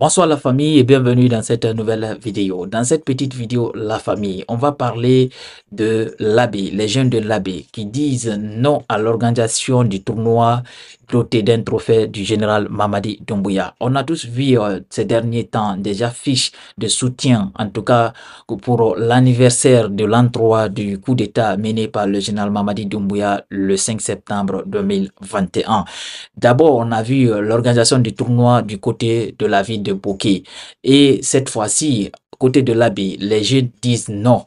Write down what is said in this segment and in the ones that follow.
Bonsoir la famille et bienvenue dans cette nouvelle vidéo. Dans cette petite vidéo, la famille, on va parler de l'abbé, les jeunes de l'abbé qui disent non à l'organisation du tournoi doté d'un trophée du général Mamadi Doumbouya. On a tous vu euh, ces derniers temps des affiches de soutien, en tout cas pour l'anniversaire de l'an du coup d'État mené par le général Mamadi Doumbouya le 5 septembre 2021. D'abord, on a vu euh, l'organisation du tournoi du côté de la ville de et cette fois-ci, côté de l'abbé, les jeunes disent non.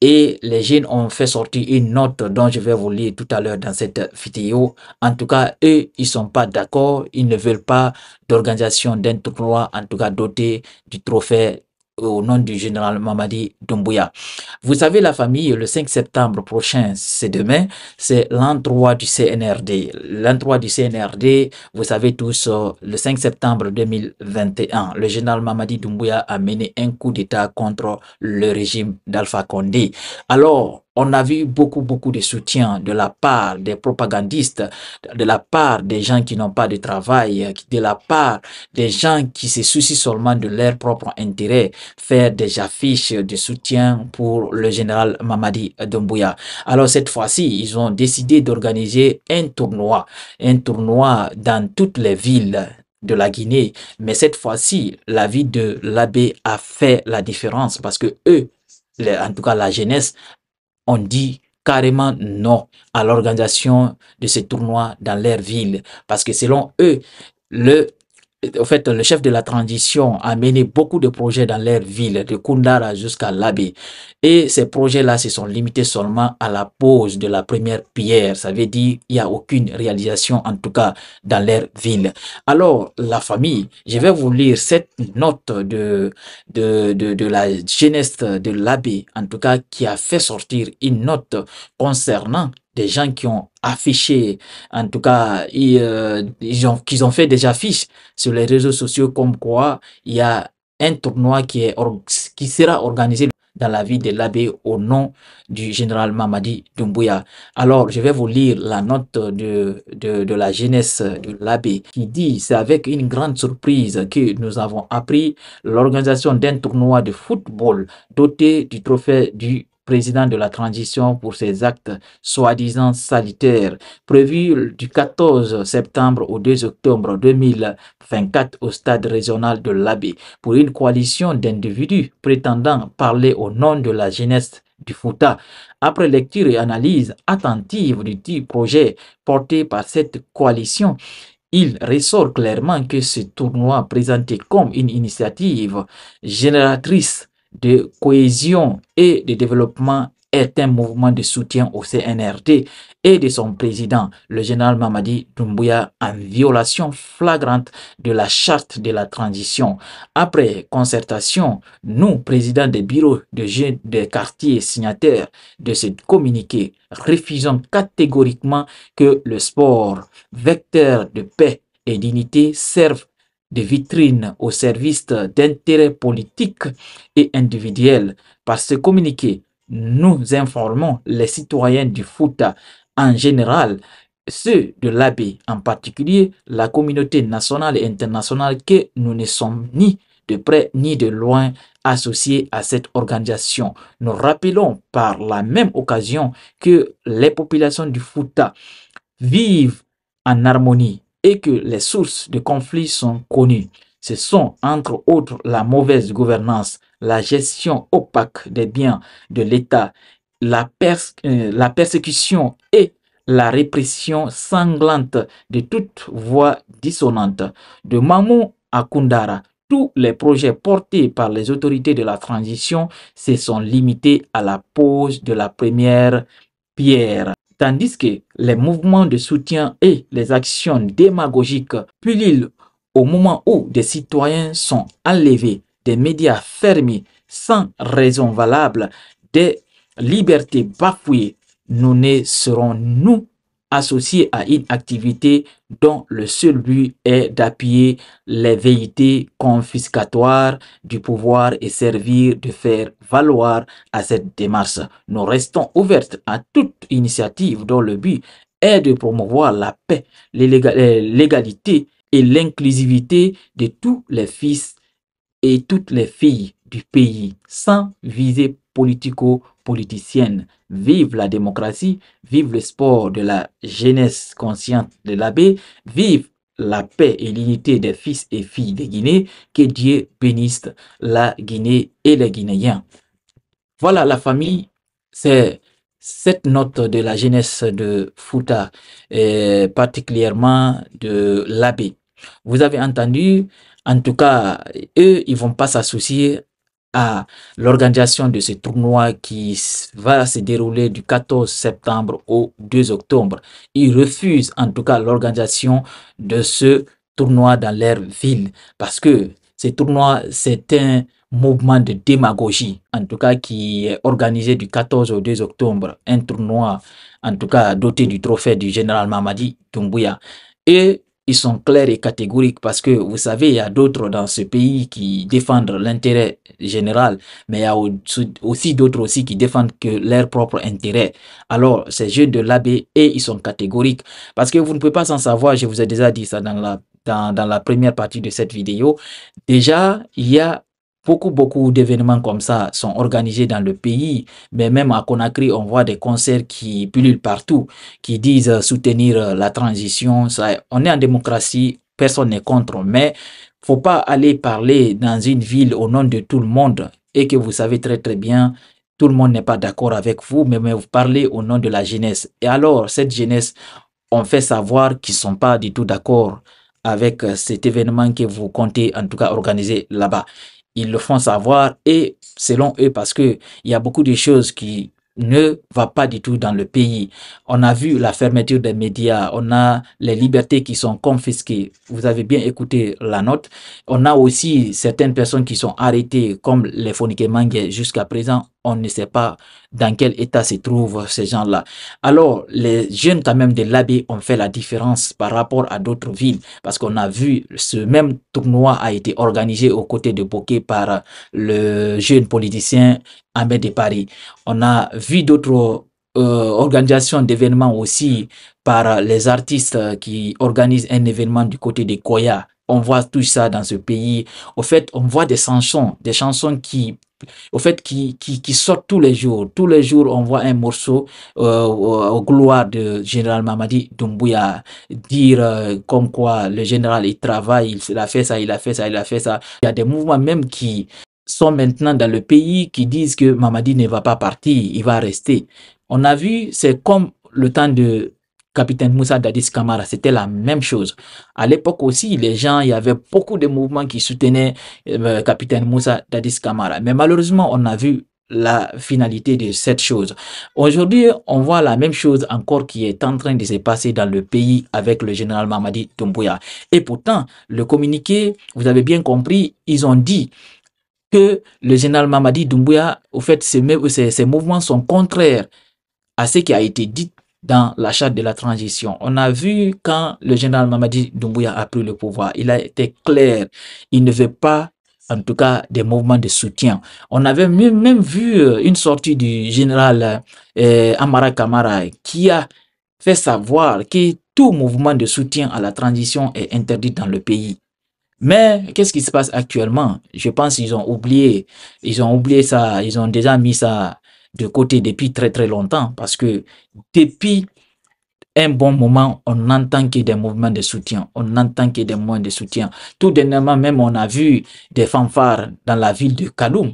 Et les jeunes ont fait sortir une note dont je vais vous lire tout à l'heure dans cette vidéo. En tout cas, eux, ils sont pas d'accord. Ils ne veulent pas d'organisation d'un tournoi, en tout cas doté du trophée au nom du général Mamadi Doumbouya. Vous savez, la famille, le 5 septembre prochain, c'est demain, c'est l'endroit du CNRD. L'endroit du CNRD, vous savez tous, euh, le 5 septembre 2021, le général Mamadi Doumbouya a mené un coup d'État contre le régime d'Alpha Condé. Alors, on a vu beaucoup, beaucoup de soutien de la part des propagandistes, de la part des gens qui n'ont pas de travail, de la part des gens qui se soucient seulement de leur propre intérêt, faire des affiches de soutien pour le général Mamadi Dumbuya. Alors cette fois-ci, ils ont décidé d'organiser un tournoi, un tournoi dans toutes les villes de la Guinée. Mais cette fois-ci, la vie de l'abbé a fait la différence parce que eux, en tout cas la jeunesse, on dit carrément non à l'organisation de ce tournoi dans leur ville. Parce que selon eux, le en fait, le chef de la transition a mené beaucoup de projets dans leur ville, de Kundara jusqu'à l'abbé. Et ces projets-là se sont limités seulement à la pose de la première pierre. Ça veut dire il n'y a aucune réalisation, en tout cas, dans leur ville. Alors, la famille, je vais vous lire cette note de, de, la jeunesse de l'abbé, en tout cas, qui a fait sortir une note concernant des gens qui ont affiché, en tout cas, euh, ils, ont, qu'ils ont fait des affiches sur les réseaux sociaux comme quoi il y a un tournoi qui, est, qui sera organisé dans la vie de l'abbé au nom du général Mamadi Doumbouya. Alors, je vais vous lire la note de, de la jeunesse de l'abbé qui dit, c'est avec une grande surprise que nous avons appris l'organisation d'un tournoi de football doté du trophée du président de la transition pour ses actes soi-disant salitaires, prévus du 14 septembre au 2 octobre 2024 au stade régional de l'Abbé, pour une coalition d'individus prétendant parler au nom de la jeunesse du FUTA. Après lecture et analyse attentive du projet porté par cette coalition, il ressort clairement que ce tournoi présenté comme une initiative génératrice de cohésion et de développement est un mouvement de soutien au CNRD et de son président, le général Mamadi Doumbouya, en violation flagrante de la charte de la transition. Après concertation, nous, présidents des bureaux de jeunes des quartiers signataires de ce communiqué, refusons catégoriquement que le sport, vecteur de paix et dignité, serve de vitrines au service d'intérêts politiques et individuels. Par ce communiqué, nous informons les citoyens du FUTA en général, ceux de l'abbé en particulier, la communauté nationale et internationale que nous ne sommes ni de près ni de loin associés à cette organisation. Nous rappelons par la même occasion que les populations du FUTA vivent en harmonie que les sources de conflits sont connues. Ce sont entre autres la mauvaise gouvernance, la gestion opaque des biens de l'État, la, euh, la persécution et la répression sanglante de toute voix dissonante. De Mamou à Kundara, tous les projets portés par les autorités de la transition se sont limités à la pose de la première pierre tandis que les mouvements de soutien et les actions démagogiques pullulent au moment où des citoyens sont enlevés, des médias fermés sans raison valable, des libertés bafouées. Nous ne serons-nous associé à une activité dont le seul but est d'appuyer les vérités confiscatoires du pouvoir et servir de faire valoir à cette démarche. Nous restons ouvertes à toute initiative dont le but est de promouvoir la paix, euh, l'égalité et l'inclusivité de tous les fils et toutes les filles du pays sans viser politico-politicienne. Vive la démocratie, vive le sport de la jeunesse consciente de l'abbé, vive la paix et l'unité des fils et filles de Guinée, que Dieu bénisse la Guinée et les Guinéens. Voilà la famille, c'est cette note de la jeunesse de Fouta, et euh, particulièrement de l'abbé. Vous avez entendu, en tout cas, eux, ils vont pas s'associer à l'organisation de ce tournoi qui va se dérouler du 14 septembre au 2 octobre. Ils refusent en tout cas l'organisation de ce tournoi dans leur ville parce que ce tournoi, c'est un mouvement de démagogie, en tout cas qui est organisé du 14 au 2 octobre, un tournoi en tout cas doté du trophée du général Mamadi Doumbouya. Et ils sont clairs et catégoriques parce que vous savez, il y a d'autres dans ce pays qui défendent l'intérêt général, mais il y a aussi d'autres aussi qui défendent que leur propre intérêt. Alors, ces jeux de l'abbé et ils sont catégoriques parce que vous ne pouvez pas s'en savoir, je vous ai déjà dit ça dans la, dans, dans la première partie de cette vidéo. Déjà, il y a Beaucoup, beaucoup d'événements comme ça sont organisés dans le pays, mais même à Conakry, on voit des concerts qui pullulent partout, qui disent soutenir la transition. on est en démocratie, personne n'est contre, mais faut pas aller parler dans une ville au nom de tout le monde et que vous savez très très bien, tout le monde n'est pas d'accord avec vous, mais, mais vous parlez au nom de la jeunesse. Et alors, cette jeunesse, on fait savoir qu'ils ne sont pas du tout d'accord avec cet événement que vous comptez en tout cas organiser là-bas ils le font savoir et selon eux, parce que il y a beaucoup de choses qui ne va pas du tout dans le pays. On a vu la fermeture des médias, on a les libertés qui sont confisquées. Vous avez bien écouté la note. On a aussi certaines personnes qui sont arrêtées, comme les Mangue jusqu'à présent on ne sait pas dans quel état se trouvent ces gens-là. Alors, les jeunes quand même de l'Abbé ont fait la différence par rapport à d'autres villes, parce qu'on a vu ce même tournoi a été organisé aux côtés de Bokeh par le jeune politicien Ahmed de Paris. On a vu d'autres euh, organisations d'événements aussi par les artistes qui organisent un événement du côté de Koya, on voit tout ça dans ce pays. Au fait, on voit des chansons, des chansons qui au fait, qui, qui, sortent tous les jours. Tous les jours, on voit un morceau euh, euh, aux gloires de général Mamadi Doumbouya dire euh, comme quoi le général, il travaille, il, il a fait ça, il a fait ça, il a fait ça. Il y a des mouvements même qui sont maintenant dans le pays qui disent que Mamadi ne va pas partir, il va rester. On a vu, c'est comme le temps de capitaine Moussa Dadis Kamara, c'était la même chose. À l'époque aussi, les gens, il y avait beaucoup de mouvements qui soutenaient euh, capitaine Moussa Dadis Kamara. Mais malheureusement, on a vu la finalité de cette chose. Aujourd'hui, on voit la même chose encore qui est en train de se passer dans le pays avec le général Mamadi Doumbouya. Et pourtant, le communiqué, vous avez bien compris, ils ont dit que le général Mamadi Doumbouya, au fait, ces mouvements sont contraires à ce qui a été dit dans la charte de la transition. On a vu quand le général Mamadi Doumbouya a pris le pouvoir, il a été clair, il ne veut pas en tout cas des mouvements de soutien. On avait même, vu euh, une sortie du général euh, Amara Kamara qui a fait savoir que tout mouvement de soutien à la transition est interdit dans le pays. Mais qu'est-ce qui se passe actuellement Je pense qu'ils ont oublié, ils ont oublié ça, ils ont déjà mis ça de côté depuis très très longtemps parce que depuis un bon moment, on entend qu'il y a des mouvements de soutien, on entend qu'il y a des mouvements de soutien. Tout dernièrement, même, on a vu des fanfares dans la ville de Kaloum.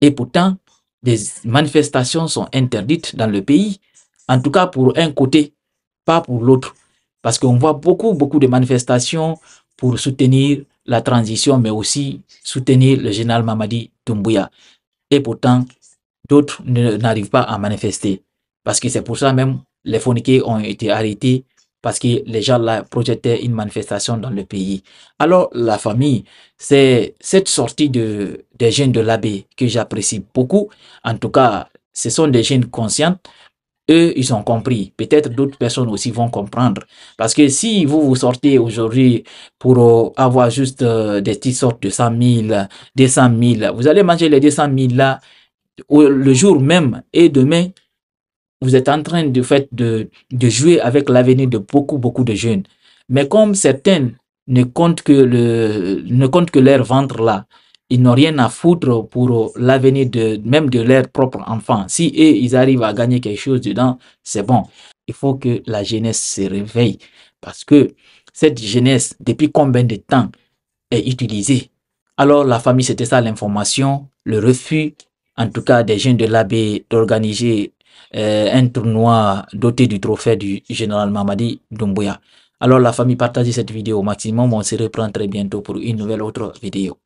Et pourtant, des manifestations sont interdites dans le pays, en tout cas pour un côté, pas pour l'autre. Parce qu'on voit beaucoup, beaucoup de manifestations pour soutenir la transition, mais aussi soutenir le général Mamadi Doumbouya. Et pourtant, d'autres n'arrivent pas à manifester. Parce que c'est pour ça même les forniqués ont été arrêtés parce que les gens là projetaient une manifestation dans le pays. Alors la famille, c'est cette sortie de, des jeunes de l'abbé que j'apprécie beaucoup. En tout cas, ce sont des jeunes conscients. Eux, ils ont compris. Peut-être d'autres personnes aussi vont comprendre. Parce que si vous vous sortez aujourd'hui pour euh, avoir juste euh, des petites sortes de 100 000, 200 000, vous allez manger les 200 000 là le jour même et demain, vous êtes en train de, fait, de, de jouer avec l'avenir de beaucoup, beaucoup de jeunes. Mais comme certains ne comptent que, le, ne comptent que leur ventre là, ils n'ont rien à foutre pour l'avenir de, même de leur propre enfant. Si eux, ils arrivent à gagner quelque chose dedans, c'est bon. Il faut que la jeunesse se réveille parce que cette jeunesse, depuis combien de temps est utilisée Alors la famille, c'était ça l'information, le refus en tout cas des jeunes de l'abbé d'organiser euh, un tournoi doté du trophée du général Mamadi Doumbouya. Alors la famille, partagez cette vidéo au maximum. On se reprend très bientôt pour une nouvelle autre vidéo.